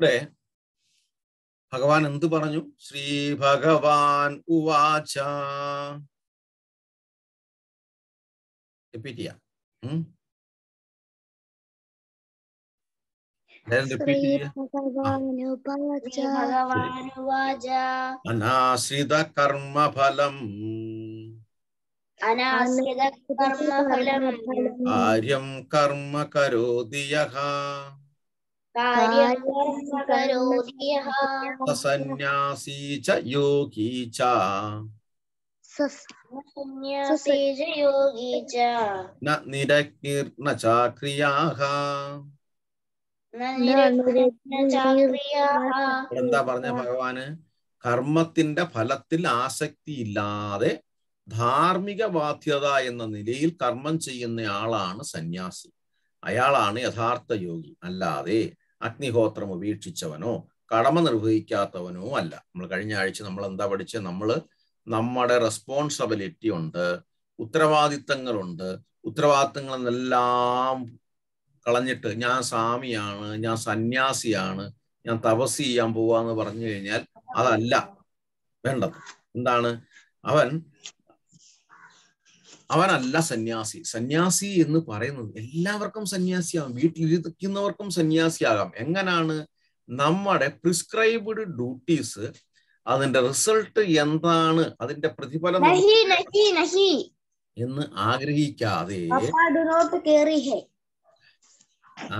ഇവിടെ ഭഗവാൻ എന്ത് പറഞ്ഞു ശ്രീ ഭഗവാൻ ഉവാച റിപ്പീറ്റ് ചെയ്യാം അനാശ്രിത കർമ്മഫലം അനാശ്രിത കർമ്മഫലം കർമ്മ കരോതിയഹ സസന്യാസി ച യോഗി ച എന്താ പറഞ്ഞ ഭഗവാന് കർമ്മത്തിന്റെ ഫലത്തിൽ ഇല്ലാതെ ധാർമ്മിക ബാധ്യത എന്ന നിലയിൽ കർമ്മം ചെയ്യുന്ന ആളാണ് സന്യാസി അയാളാണ് യഥാർത്ഥ യോഗി അല്ലാതെ അഗ്നിഹോത്രം ഉപേക്ഷിച്ചവനോ കടമ നിർവഹിക്കാത്തവനോ അല്ല നമ്മൾ കഴിഞ്ഞ ആഴ്ച നമ്മൾ എന്താ പഠിച്ച നമ്മൾ നമ്മുടെ റെസ്പോൺസിബിലിറ്റി ഉണ്ട് ഉത്തരവാദിത്തങ്ങളുണ്ട് ഉത്തരവാദിത്തങ്ങളെന്നെല്ലാം കളഞ്ഞിട്ട് ഞാൻ സ്വാമിയാണ് ഞാൻ സന്യാസിയാണ് ഞാൻ തപസ് ചെയ്യാൻ പോവാന്ന് പറഞ്ഞു കഴിഞ്ഞാൽ അതല്ല വേണ്ടത് എന്താണ് അവൻ അവനല്ല സന്യാസി സന്യാസി എന്ന് പറയുന്നത് എല്ലാവർക്കും സന്യാസിയാകാം വീട്ടിലിരിക്കുന്നവർക്കും സന്യാസിയാകാം എങ്ങനാണ് നമ്മുടെ പ്രിസ്ക്രൈബ്ഡ് ഡ്യൂട്ടീസ് അതിന്റെ റിസൾട്ട് എന്താണ് അതിന്റെ പ്രതിഫലം എന്ന് ആഗ്രഹിക്കാതെ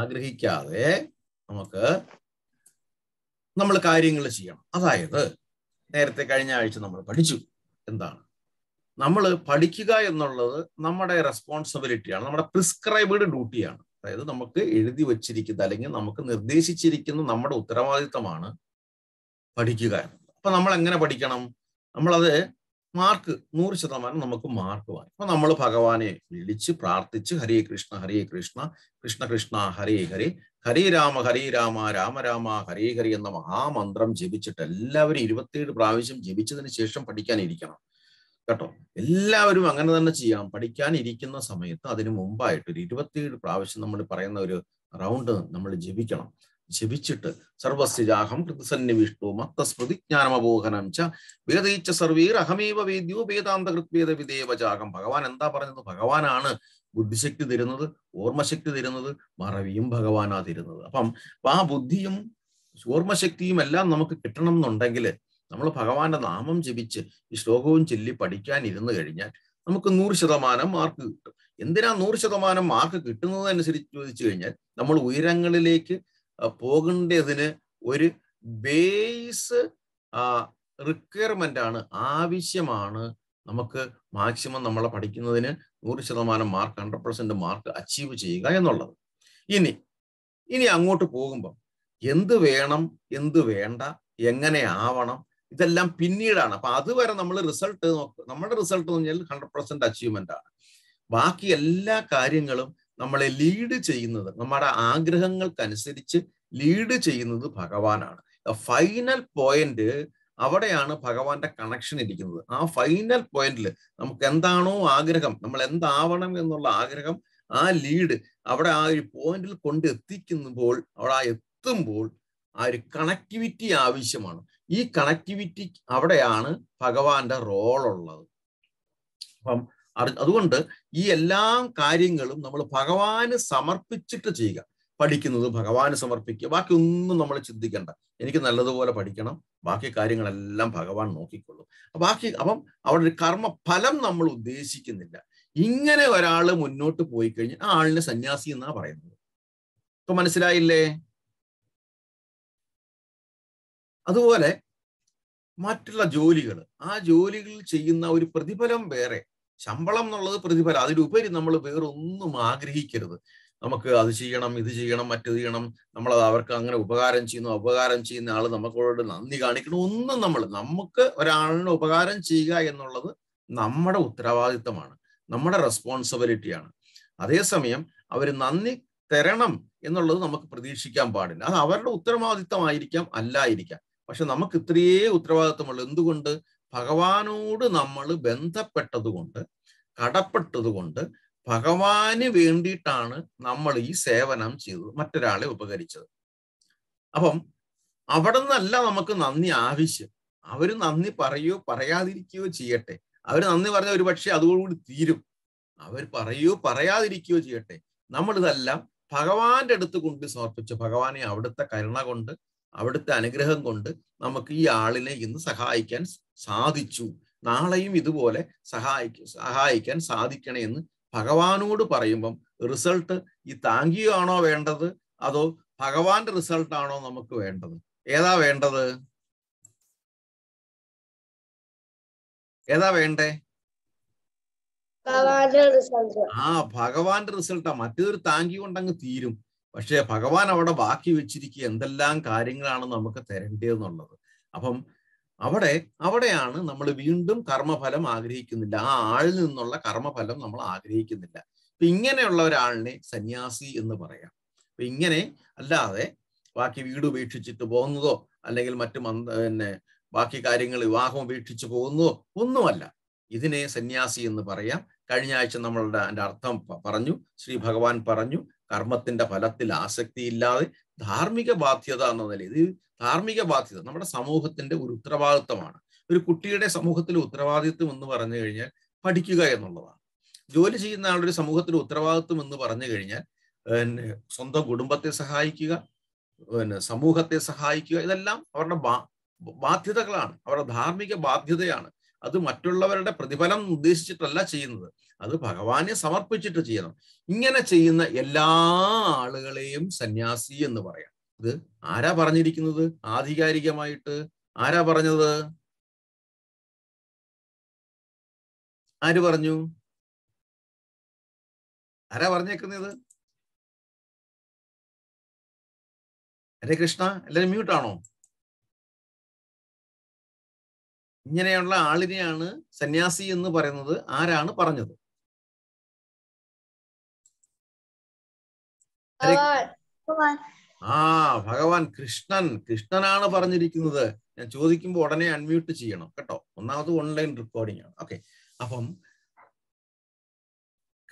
ആഗ്രഹിക്കാതെ നമുക്ക് നമ്മൾ കാര്യങ്ങൾ ചെയ്യണം അതായത് നേരത്തെ കഴിഞ്ഞ ആഴ്ച നമ്മൾ പഠിച്ചു എന്താണ് നമ്മൾ പഠിക്കുക എന്നുള്ളത് നമ്മുടെ റെസ്പോൺസിബിലിറ്റിയാണ് നമ്മുടെ പ്രിസ്ക്രൈബ്ഡ് ഡ്യൂട്ടിയാണ് അതായത് നമുക്ക് എഴുതി വച്ചിരിക്കുന്ന അല്ലെങ്കിൽ നമുക്ക് നിർദ്ദേശിച്ചിരിക്കുന്ന നമ്മുടെ ഉത്തരവാദിത്തമാണ് പഠിക്കുക എന്നുള്ളത് അപ്പൊ നമ്മൾ എങ്ങനെ പഠിക്കണം നമ്മളത് മാർക്ക് നൂറ് ശതമാനം നമുക്ക് മാർക്ക് വാങ്ങി അപ്പൊ നമ്മൾ ഭഗവാനെ വിളിച്ച് പ്രാർത്ഥിച്ച് ഹരേ കൃഷ്ണ ഹരേ കൃഷ്ണ കൃഷ്ണ കൃഷ്ണ ഹരേ ഹരേ ഹരേ രാമ ഹരേ രാമ രാമ രാമ ഹരേ ഹരി എന്ന മഹാമന്ത്രം ജപിച്ചിട്ട് എല്ലാവരും ഇരുപത്തിയേഴ് പ്രാവശ്യം ജപിച്ചതിന് ശേഷം പഠിക്കാനിരിക്കണം കേട്ടോ എല്ലാവരും അങ്ങനെ തന്നെ ചെയ്യാം പഠിക്കാൻ ഇരിക്കുന്ന സമയത്ത് അതിന് മുമ്പായിട്ട് ഒരു ഇരുപത്തിയേഴ് പ്രാവശ്യം നമ്മൾ പറയുന്ന ഒരു റൗണ്ട് നമ്മൾ ജപിക്കണം ജപിച്ചിട്ട് സർവസ്യജാഹം കൃതസന്നിവിഷ്ടു മത്തസ്മൃതി ജ്ഞാനമബോഹനം ച വേദയിച്ച സർവീർ അഹമേവ വേദ്യോ വേദാന്ത കൃത്വേദ വിദേവജാകം ഭഗവാൻ എന്താ പറയുന്നത് ഭഗവാനാണ് ബുദ്ധിശക്തി തരുന്നത് ഓർമ്മശക്തി തരുന്നത് മറവിയും ഭഗവാനാ തരുന്നത് അപ്പം ആ ബുദ്ധിയും ഓർമ്മശക്തിയും എല്ലാം നമുക്ക് കിട്ടണം എന്നുണ്ടെങ്കിൽ നമ്മൾ ഭഗവാന്റെ നാമം ജപിച്ച് ഈ ശ്ലോകവും ചൊല്ലി പഠിക്കാൻ ഇരുന്നു കഴിഞ്ഞാൽ നമുക്ക് നൂറ് ശതമാനം മാർക്ക് കിട്ടും എന്തിനാ നൂറ് ശതമാനം മാർക്ക് കിട്ടുന്നതനുസരിച്ച് ചോദിച്ചു കഴിഞ്ഞാൽ നമ്മൾ ഉയരങ്ങളിലേക്ക് പോകേണ്ടതിന് ഒരു ബേസ് റിക്വയർമെന്റ് ആണ് ആവശ്യമാണ് നമുക്ക് മാക്സിമം നമ്മളെ പഠിക്കുന്നതിന് നൂറ് ശതമാനം mark hundred percent mark achieve ചെയ്യുക എന്നുള്ളത് ഇനി ഇനി അങ്ങോട്ട് പോകുമ്പം എന്ത് വേണം എന്ത് വേണ്ട എങ്ങനെ ആവണം ഇതെല്ലാം പിന്നീടാണ് അപ്പൊ അതുവരെ നമ്മൾ റിസൾട്ട് നോക്കുക നമ്മുടെ റിസൾട്ട് എന്ന് പറഞ്ഞാൽ ഹൺഡ്രഡ് പെർസെന്റ് അച്ചീവ്മെന്റ് ആണ് ബാക്കി എല്ലാ കാര്യങ്ങളും നമ്മളെ ലീഡ് ചെയ്യുന്നത് നമ്മുടെ ആഗ്രഹങ്ങൾക്കനുസരിച്ച് ലീഡ് ചെയ്യുന്നത് ഭഗവാനാണ് ഫൈനൽ പോയിന്റ് അവിടെയാണ് ഭഗവാന്റെ കണക്ഷൻ ഇരിക്കുന്നത് ആ ഫൈനൽ പോയിന്റിൽ നമുക്ക് എന്താണോ ആഗ്രഹം നമ്മൾ എന്താവണം എന്നുള്ള ആഗ്രഹം ആ ലീഡ് അവിടെ ആ ഒരു പോയിന്റിൽ കൊണ്ട് എത്തിക്കുമ്പോൾ അവിടെ ആ എത്തുമ്പോൾ ആ ഒരു കണക്ടിവിറ്റി ആവശ്യമാണ് ഈ കണക്ടിവിറ്റി അവിടെയാണ് ഭഗവാന്റെ ഉള്ളത് അപ്പം അതുകൊണ്ട് ഈ എല്ലാ കാര്യങ്ങളും നമ്മൾ ഭഗവാന് സമർപ്പിച്ചിട്ട് ചെയ്യുക പഠിക്കുന്നത് ഭഗവാന് സമർപ്പിക്കുക ബാക്കി ഒന്നും നമ്മൾ ചിന്തിക്കേണ്ട എനിക്ക് നല്ലതുപോലെ പഠിക്കണം ബാക്കി കാര്യങ്ങളെല്ലാം ഭഗവാൻ നോക്കിക്കൊള്ളും ബാക്കി അപ്പം അവിടെ ഒരു കർമ്മഫലം നമ്മൾ ഉദ്ദേശിക്കുന്നില്ല ഇങ്ങനെ ഒരാൾ മുന്നോട്ട് പോയി കഴിഞ്ഞാൽ ആ ആളിനെ സന്യാസി എന്നാ പറയുന്നത് ഇപ്പൊ മനസ്സിലായില്ലേ അതുപോലെ മറ്റുള്ള ജോലികൾ ആ ജോലികളിൽ ചെയ്യുന്ന ഒരു പ്രതിഫലം വേറെ ശമ്പളം എന്നുള്ളത് പ്രതിഫലം അതിലുപരി നമ്മൾ വേറൊന്നും ആഗ്രഹിക്കരുത് നമുക്ക് അത് ചെയ്യണം ഇത് ചെയ്യണം മറ്റു ചെയ്യണം നമ്മൾ അവർക്ക് അങ്ങനെ ഉപകാരം ചെയ്യുന്നു ഉപകാരം ചെയ്യുന്ന ആൾ നമുക്കോട് നന്ദി കാണിക്കണം ഒന്നും നമ്മൾ നമുക്ക് ഒരാളിന് ഉപകാരം ചെയ്യുക എന്നുള്ളത് നമ്മുടെ ഉത്തരവാദിത്തമാണ് നമ്മുടെ റെസ്പോൺസിബിലിറ്റിയാണ് അതേസമയം അവർ നന്ദി തരണം എന്നുള്ളത് നമുക്ക് പ്രതീക്ഷിക്കാൻ പാടില്ല അത് അവരുടെ ഉത്തരവാദിത്തമായിരിക്കാം അല്ലായിരിക്കാം പക്ഷെ നമുക്ക് ഇത്രയേ ഉത്തരവാദിത്വമുള്ളൂ എന്തുകൊണ്ട് ഭഗവാനോട് നമ്മൾ ബന്ധപ്പെട്ടതുകൊണ്ട് കടപ്പെട്ടതുകൊണ്ട് ഭഗവാന് വേണ്ടിയിട്ടാണ് നമ്മൾ ഈ സേവനം ചെയ്തത് മറ്റൊരാളെ ഉപകരിച്ചത് അപ്പം അവിടെ നിന്നല്ല നമുക്ക് നന്ദി ആവശ്യം അവർ നന്ദി പറയോ പറയാതിരിക്കുകയോ ചെയ്യട്ടെ അവർ നന്ദി പറഞ്ഞ ഒരു പക്ഷേ അതോടുകൂടി തീരും അവർ പറയോ പറയാതിരിക്കുകയോ ചെയ്യട്ടെ നമ്മളിതെല്ലാം ഭഗവാന്റെ അടുത്ത് കൊണ്ട് സമർപ്പിച്ചു ഭഗവാനെ അവിടുത്തെ കരുണ കൊണ്ട് അവിടുത്തെ അനുഗ്രഹം കൊണ്ട് നമുക്ക് ഈ ആളിനെ ഇന്ന് സഹായിക്കാൻ സാധിച്ചു നാളെയും ഇതുപോലെ സഹായിക്ക സഹായിക്കാൻ സാധിക്കണേ എന്ന് ഭഗവാനോട് പറയുമ്പം റിസൾട്ട് ഈ താങ്കിയാണോ ആണോ വേണ്ടത് അതോ ഭഗവാന്റെ റിസൾട്ട് ആണോ നമുക്ക് വേണ്ടത് ഏതാ വേണ്ടത് ഏതാ വേണ്ടേ ആ ഭഗവാന്റെ റിസൾട്ടാ മറ്റൊരു താങ്കി കൊണ്ടങ്ങ് തീരും പക്ഷേ ഭഗവാൻ അവിടെ ബാക്കി വെച്ചിരിക്കുക എന്തെല്ലാം കാര്യങ്ങളാണ് നമുക്ക് തരേണ്ടതെന്നുള്ളത് അപ്പം അവിടെ അവിടെയാണ് നമ്മൾ വീണ്ടും കർമ്മഫലം ആഗ്രഹിക്കുന്നില്ല ആ ആളിൽ നിന്നുള്ള കർമ്മഫലം നമ്മൾ ആഗ്രഹിക്കുന്നില്ല അപ്പൊ ഇങ്ങനെയുള്ള ഒരാളിനെ സന്യാസി എന്ന് പറയാം അപ്പൊ ഇങ്ങനെ അല്ലാതെ ബാക്കി വീട് ഉപേക്ഷിച്ചിട്ട് പോകുന്നതോ അല്ലെങ്കിൽ മറ്റു മന്ത പിന്നെ ബാക്കി കാര്യങ്ങൾ വിവാഹം ഉപേക്ഷിച്ച് പോകുന്നതോ ഒന്നുമല്ല ഇതിനെ സന്യാസി എന്ന് പറയാം കഴിഞ്ഞ ആഴ്ച നമ്മളുടെ അതിന്റെ അർത്ഥം പറഞ്ഞു ശ്രീ ഭഗവാൻ പറഞ്ഞു കർമ്മത്തിന്റെ ഫലത്തിൽ ഇല്ലാതെ ധാർമ്മിക ബാധ്യത എന്ന നിലയിൽ ഇത് ധാർമ്മിക ബാധ്യത നമ്മുടെ സമൂഹത്തിന്റെ ഒരു ഉത്തരവാദിത്വമാണ് ഒരു കുട്ടിയുടെ സമൂഹത്തിലെ ഉത്തരവാദിത്വം എന്ന് പറഞ്ഞു കഴിഞ്ഞാൽ പഠിക്കുക എന്നുള്ളതാണ് ജോലി ചെയ്യുന്ന ആളുടെ സമൂഹത്തിലെ ഉത്തരവാദിത്വം എന്ന് പറഞ്ഞു കഴിഞ്ഞാൽ സ്വന്തം കുടുംബത്തെ സഹായിക്കുക പിന്നെ സമൂഹത്തെ സഹായിക്കുക ഇതെല്ലാം അവരുടെ ബാധ്യതകളാണ് അവരുടെ ധാർമ്മിക ബാധ്യതയാണ് അത് മറ്റുള്ളവരുടെ പ്രതിഫലം ഉദ്ദേശിച്ചിട്ടല്ല ചെയ്യുന്നത് അത് ഭഗവാനെ സമർപ്പിച്ചിട്ട് ചെയ്യണം ഇങ്ങനെ ചെയ്യുന്ന എല്ലാ ആളുകളെയും സന്യാസി എന്ന് പറയാം ഇത് ആരാ പറഞ്ഞിരിക്കുന്നത് ആധികാരികമായിട്ട് ആരാ പറഞ്ഞത് ആര് പറഞ്ഞു ആരാ പറഞ്ഞേക്കുന്നത് ഹരേ കൃഷ്ണ എല്ലാരും മ്യൂട്ടാണോ ഇങ്ങനെയുള്ള ആളിനെയാണ് സന്യാസി എന്ന് പറയുന്നത് ആരാണ് പറഞ്ഞത് ആ ഭഗവാൻ കൃഷ്ണൻ കൃഷ്ണനാണ് പറഞ്ഞിരിക്കുന്നത് ഞാൻ ചോദിക്കുമ്പോൾ ഉടനെ അൺമ്യൂട്ട് ചെയ്യണം കേട്ടോ ഒന്നാമത് ഓൺലൈൻ റെക്കോർഡിംഗ് ആണ് ഓക്കെ അപ്പം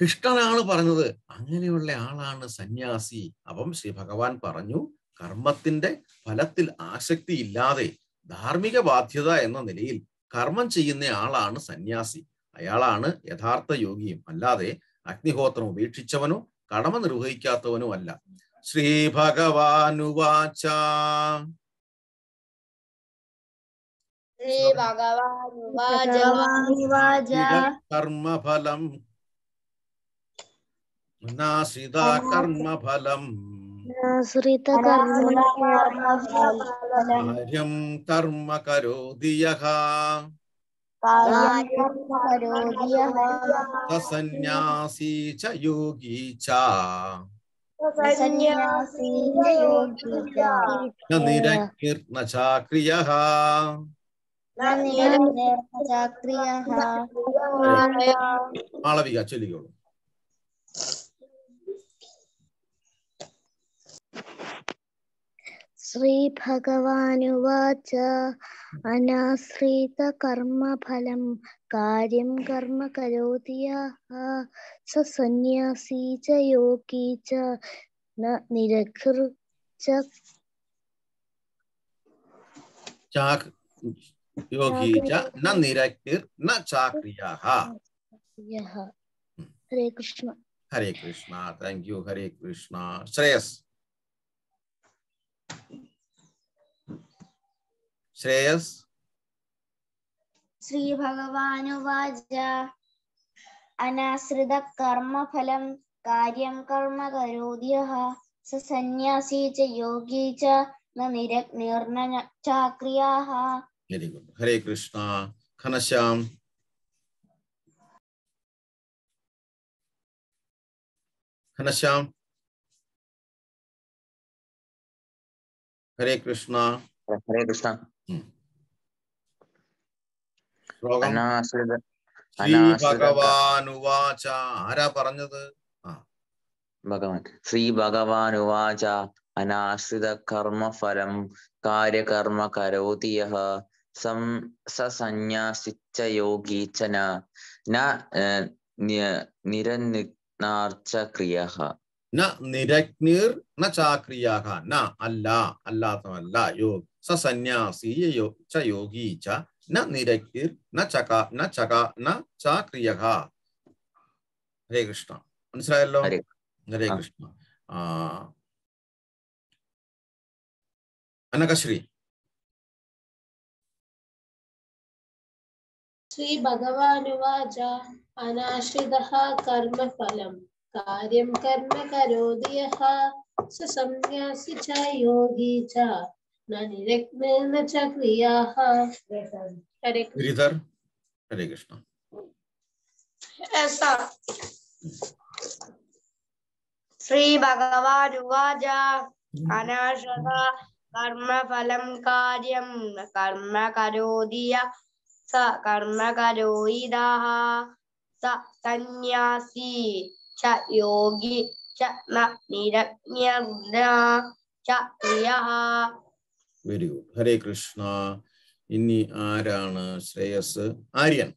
കൃഷ്ണനാണ് പറഞ്ഞത് അങ്ങനെയുള്ള ആളാണ് സന്യാസി അപ്പം ശ്രീ ഭഗവാൻ പറഞ്ഞു കർമ്മത്തിന്റെ ഫലത്തിൽ ആസക്തി ഇല്ലാതെ ധാർമ്മിക ബാധ്യത എന്ന നിലയിൽ കർമ്മം ചെയ്യുന്ന ആളാണ് സന്യാസി അയാളാണ് യഥാർത്ഥ യോഗിയും അല്ലാതെ അഗ്നിഹോത്രം ഉപേക്ഷിച്ചവനോ കടമ നിർവഹിക്കാത്തവനോ അല്ല ശ്രീ ഭഗവാനുവാച കർമ്മഫലം നാശ്രിത കർമ്മഫലം കാര്യം കർമ്മ കരോതിയ സന്യാസി ച യോഗി ച മാളവിക ചൊല്ലിക്കോളൂ श्रीभगवानुवाच अनाश्रितकर्मफलं अनाश्रित कर्म करोति यः स सन्न्यासी च योगी च न योगी च न निरक्तिर्न चाक्रियाः हरे कृष्ण हरे कृष्ण थैंक यू हरे कृष्ण श्रेयस श्रेयस श्रीभगवानुवाच अनाश्रितकर्मफलं कार्यं कर्म करोति यः स सन्न्यासी च योगी च न निरग्निर्न चाक्रियाः वेरी गुड हरे कृष्णा घनश्याम घनश्याम ഹരേ കൃഷ്ണ ഹരേ കൃഷ്ണ ആരാ പറഞ്ഞത് ഭഗവാൻ ശ്രീ ഭഗവാനുവാച അനാശ്രിത ഫലം കാര്യകർമ്മ കരോതി യഹ സം സസന്യാസിച്ച യോഗീച്ചന നിരന്നിഗ്നാർച്ച ക്രിയ ന ന ചാക്രിയാഹ ന അല്ല അല്ലാത്തമല്ല യോ സ സന്യാസി ച യോഗി ച ന നിരജ്ഞീർ ന ചക ന ചക ന ചാക്രിയഹ ഹരേ കൃഷ്ണ മനസ്സിലായല്ലോ ഹരേ കൃഷ്ണ ആ അനകശ്രീ ശ്രീ ഭഗവാനുവാച അനാശ്രിത കർമ്മഫലം कार्यम कर्म करोति यः स संन्यासी च योगी च न निरग्नेन च क्रियाः हरे कृष्ण ऐसा श्री भगवान उवाच अनाशः कर्म करोति यः स कर्म करोति सन्न्यासी ച യോഗി ച നിരജ്ഞ ച പ്രിയ വെരി ഗുഡ് ഹരേ കൃഷ്ണ ഇനി ആരാണ് ശ്രേയസ് ആര്യൻ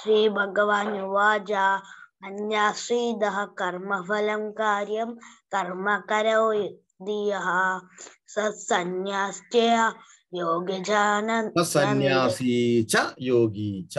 ശ്രീ ഭഗവാൻ ഉവാച അന്യാശ്രീത കർമ്മഫലം കാര്യം കർമ്മ കരോ സത്സന്യാസ്യ യോഗജാന സന്യാസി ച യോഗി ച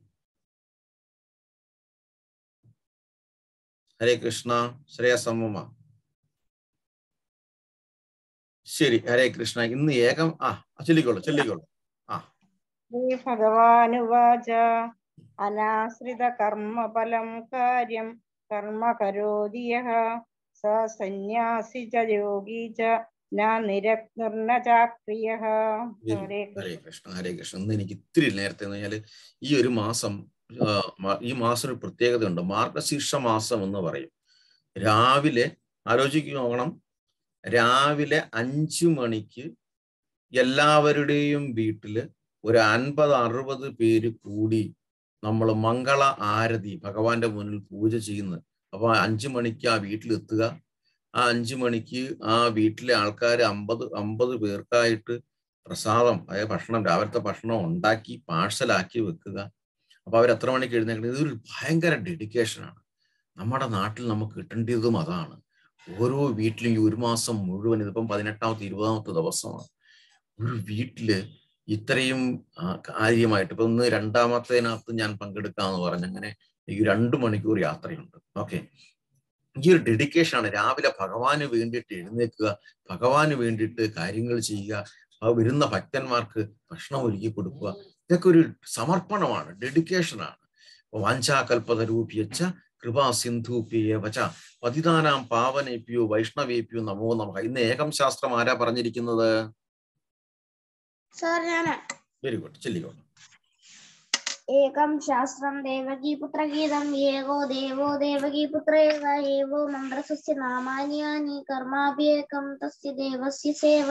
ഹരേ കൃഷ്ണ ശ്രേയസമ്മ ശരി ഹരേ കൃഷ്ണ ഇന്ന് ഏകം ആ ചൊല്ലിക്കോളൂ ചൊല്ലിക്കോളൂ ആ ഭഗവാനുവാച അനാശ്രിത കർമ്മഫലം കാര്യം കർമ്മ കരോതിയ സ സന്യാസി ച യോഗി ച ഹരേ കൃഷ്ണ ഹരേ കൃഷ്ണ ഇന്ന് എനിക്ക് ഇത്തിരി നേരത്തെ എന്ന് പറഞ്ഞാല് ഈ ഒരു മാസം ഈ മാസം ഒരു പ്രത്യേകതയുണ്ട് മാർഗശീർഷ മാസം എന്ന് പറയും രാവിലെ ആലോചിക്കുക നോക്കണം രാവിലെ അഞ്ചു മണിക്ക് എല്ലാവരുടെയും വീട്ടില് ഒരു അൻപത് അറുപത് പേര് കൂടി നമ്മൾ മംഗള ആരതി ഭഗവാന്റെ മുന്നിൽ പൂജ ചെയ്യുന്നത് അപ്പൊ അഞ്ചു മണിക്ക് ആ വീട്ടിലെത്തുക ആ അഞ്ചു മണിക്ക് ആ വീട്ടിലെ ആൾക്കാർ അമ്പത് അമ്പത് പേർക്കായിട്ട് പ്രസാദം അതായത് ഭക്ഷണം രാവിലത്തെ ഭക്ഷണം ഉണ്ടാക്കി പാഴ്സലാക്കി വെക്കുക അപ്പൊ അവർ എത്ര മണിക്ക് എഴുന്നേക്കുന്നത് ഇതൊരു ഭയങ്കര ഡെഡിക്കേഷനാണ് നമ്മുടെ നാട്ടിൽ നമുക്ക് കിട്ടേണ്ടതും അതാണ് ഓരോ വീട്ടിലും ഈ ഒരു മാസം മുഴുവൻ ഇതിപ്പം പതിനെട്ടാമത്തെ ഇരുപതാമത്തെ ദിവസമാണ് ഒരു വീട്ടില് ഇത്രയും കാര്യമായിട്ട് ഇപ്പൊ ഇന്ന് രണ്ടാമത്തേനകത്ത് ഞാൻ പങ്കെടുക്കാന്ന് അങ്ങനെ ഈ രണ്ടു മണിക്കൂർ യാത്രയുണ്ട് ഓക്കെ ഈ ഒരു ഡെഡിക്കേഷനാണ് രാവിലെ ഭഗവാന് വേണ്ടിയിട്ട് എഴുന്നേൽക്കുക ഭഗവാന് വേണ്ടിയിട്ട് കാര്യങ്ങൾ ചെയ്യുക വരുന്ന ഭക്തന്മാർക്ക് ഭക്ഷണം ഒരുക്കി കൊടുക്കുക ഇതൊക്കെ ഒരു സമർപ്പണമാണ് ഡെഡിക്കേഷനാണ് വാഞ്ചാകൽപതരൂപിയച്ച കൃപാസിന്ധൂപ്യേ വച പതിതാനാം പാവനേപ്യോ വൈഷ്ണവേപ്യോ നമോ നമ ഇന്ന് ഏകം ശാസ്ത്രം ആരാ പറഞ്ഞിരിക്കുന്നത് വെരി ഗുഡ് ചെല്ലിക്കോട്ടെ ഏകം ശാസ്ത്രം ദേവകീപുത്രഗീതം ഏകോ ദേവോ ദേവകീപുത്രേവ ഏവോ മന്ത്രസ്യ നാമാന്യാനി കർമാഭ്യേകം തസ്യ ദേവസ്യ സേവ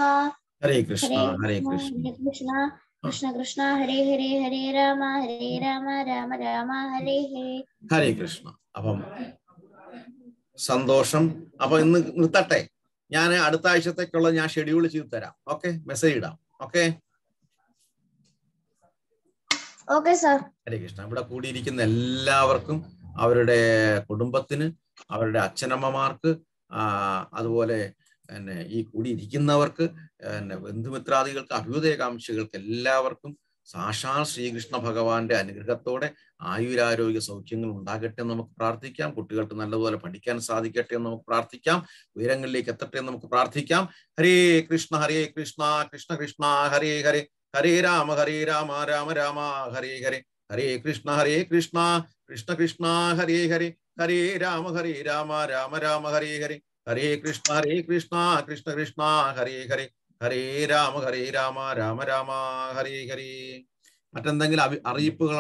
ഹരേ കൃഷ്ണ ഹരേ കൃഷ്ണ കൃഷ്ണ കൃഷ്ണ ഹരേ ഹരേ ഹരേ രാമ ഹരേ രാമ രാമ രാമ ഹരേ ഹരേ ഹരേ കൃഷ്ണ അപ്പം സന്തോഷം അപ്പൊ ഇന്ന് നിർത്തട്ടെ ഞാൻ അടുത്ത ആഴ്ചത്തേക്കുള്ള ഞാൻ ഷെഡ്യൂൾ ചെയ്ത് തരാം ഓക്കെ മെസ്സേജ് ഇടാം okay okay sir Hare Krishna ഇവിടെ കൂടിയിരിക്കുന്ന എല്ലാവർക്കും അവരുടെ കുടുംബത്തിന് അവരുടെ അച്ഛനമ്മമാർക്ക് അതുപോലെ പിന്നെ ഈ കൂടി ഇരിക്കുന്നവർക്ക് പിന്നെ ബന്ധുമിത്രാദികൾക്ക് അഭ്യുദയകാംക്ഷികൾക്ക് എല്ലാവർക്കും സാക്ഷാൽ ശ്രീകൃഷ്ണ ഭഗവാന്റെ അനുഗ്രഹത്തോടെ ആയുരാരോഗ്യ സൗഖ്യങ്ങൾ ഉണ്ടാകട്ടെ എന്ന് നമുക്ക് പ്രാർത്ഥിക്കാം കുട്ടികൾക്ക് നല്ലതുപോലെ പഠിക്കാൻ സാധിക്കട്ടെ എന്ന് നമുക്ക് പ്രാർത്ഥിക്കാം ഉയരങ്ങളിലേക്ക് എത്തട്ടെ എന്ന് നമുക്ക് പ്രാർത്ഥിക്കാം ഹരേ കൃഷ്ണ ഹരേ കൃഷ്ണ കൃഷ്ണ കൃഷ്ണ ഹരേ ഹരേ ഹരേ രാമ ഹരേ രാമ രാമ രാമ ഹരേ ഹരേ ഹരേ കൃഷ്ണ ഹരേ കൃഷ്ണ കൃഷ്ണ കൃഷ്ണ ഹരേ ഹരേ ഹരേ രാമ ഹരേ രാമ രാമ രാമ ഹരേ ഹരേ ഹരേ കൃഷ്ണ ഹരേ കൃഷ്ണ കൃഷ്ണ കൃഷ്ണ ഹരേ ഹരേ ഹരേ രാമ ഹരേ രാമ രാമ രാമ ഹരേ ഹരേ മറ്റെന്തെങ്കിലും അറിയിപ്പുകൾ